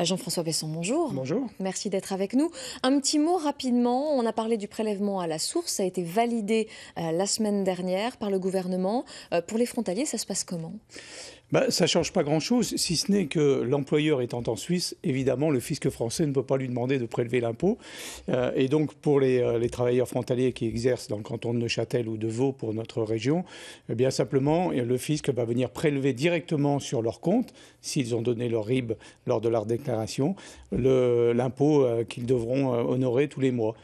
Euh, Jean-François Besson, bonjour. Bonjour. Merci d'être avec nous. Un petit mot rapidement. On a parlé du prélèvement à la source. Ça a été validé euh, la semaine dernière par le gouvernement. Euh, pour les frontaliers, ça se passe comment bah, ça ne change pas grand-chose, si ce n'est que l'employeur étant en Suisse, évidemment, le fisc français ne peut pas lui demander de prélever l'impôt. Euh, et donc, pour euh, les, travailleurs frontaliers qui exercent dans le canton de Neuchâtel ou de Vaud pour notre région, eh bien simplement, euh, le fisc va venir prélever directement sur leur compte, s'ils ont donné leur RIB lors de leur déclaration, l'impôt qu'ils devront honorer tous les mois.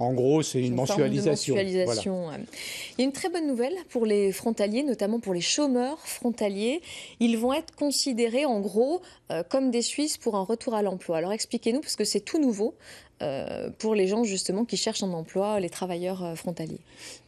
En gros, c'est une, mensualisation. Il y a une très bonne nouvelle pour les frontaliers, notamment pour les chômeurs frontaliers. Ils vont être considérés, en gros, euh, comme des Suisses pour un retour à l'emploi. Alors expliquez-nous, parce que c'est tout nouveau. Euh, pour les gens justement qui cherchent un emploi, les travailleurs euh, frontaliers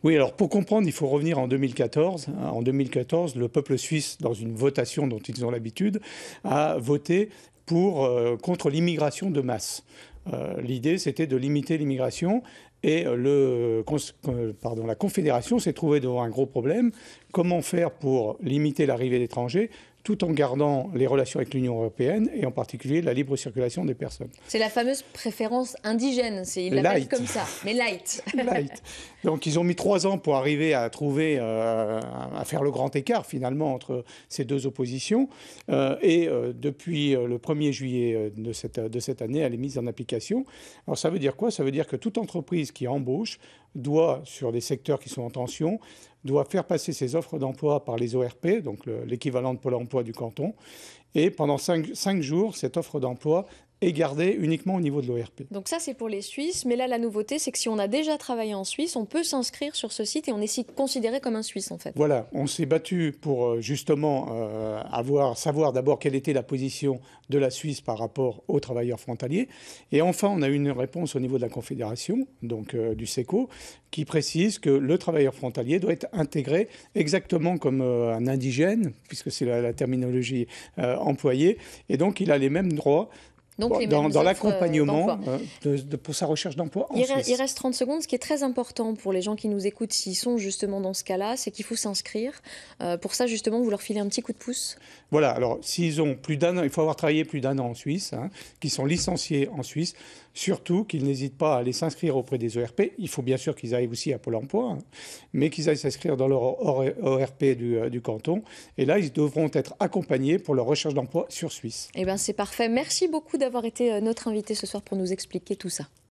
Oui, alors pour comprendre, il faut revenir en 2014. Hein, en 2014, le peuple suisse, dans une votation dont ils ont l'habitude, a voté pour, contre l'immigration de masse. Euh, l'idée, c'était de limiter l'immigration. Et euh, euh, la Confédération s'est trouvée devant un gros problème. Comment faire pour limiter l'arrivée d'étrangers tout en gardant les relations avec l'Union européenne et en particulier la libre circulation des personnes. C'est la fameuse préférence indigène, ils l'appellent comme ça, mais light. light. Donc ils ont mis trois ans pour arriver à trouver, euh, à faire le grand écart finalement entre ces deux oppositions. Euh, et euh, depuis le 1er juillet de cette, de cette année, elle est mise en application. Alors ça veut dire quoi Ça veut dire que toute entreprise qui embauche doit, sur des secteurs qui sont en tension, doit faire passer ses offres d'emploi par les ORP, donc l'équivalent de Pôle emploi du canton. Et pendant cinq jours, cette offre d'emploi et garder uniquement au niveau de l'ORP. Donc ça, c'est pour les Suisses. Mais là, la nouveauté, c'est que si on a déjà travaillé en Suisse, on peut s'inscrire sur ce site et on est considéré comme un Suisse, en fait. Voilà, on s'est battu pour euh, justement euh, avoir, savoir d'abord quelle était la position de la Suisse par rapport aux travailleurs frontaliers. Et enfin, on a eu une réponse au niveau de la Confédération, donc euh, du SECO, qui précise que le travailleur frontalier doit être intégré exactement comme un indigène, puisque c'est la terminologie employée. Et donc, il a les mêmes droits dans, euh, l'accompagnement euh, pour sa recherche d'emploi en il, Suisse. il reste 30 secondes. Ce qui est très important pour les gens qui nous écoutent, s'ils sont justement dans ce cas-là, c'est qu'il faut s'inscrire. Euh, pour ça, justement, vous leur filez un petit coup de pouce. Voilà. Alors, s'ils ont plus d'un an, il faut avoir travaillé plus d'un an en Suisse, hein, qui sont licenciés en Suisse, surtout qu'ils n'hésitent pas à aller s'inscrire auprès des ERP. Il faut bien sûr qu'ils aillent aussi à Pôle emploi, hein, mais qu'ils aillent s'inscrire dans leur ORP du, canton. Et là, ils devront être accompagnés pour leur recherche d'emploi sur Suisse. Eh bien, c'est parfait. Merci beaucoup d'avoir été euh, notre invité ce soir pour nous expliquer tout ça.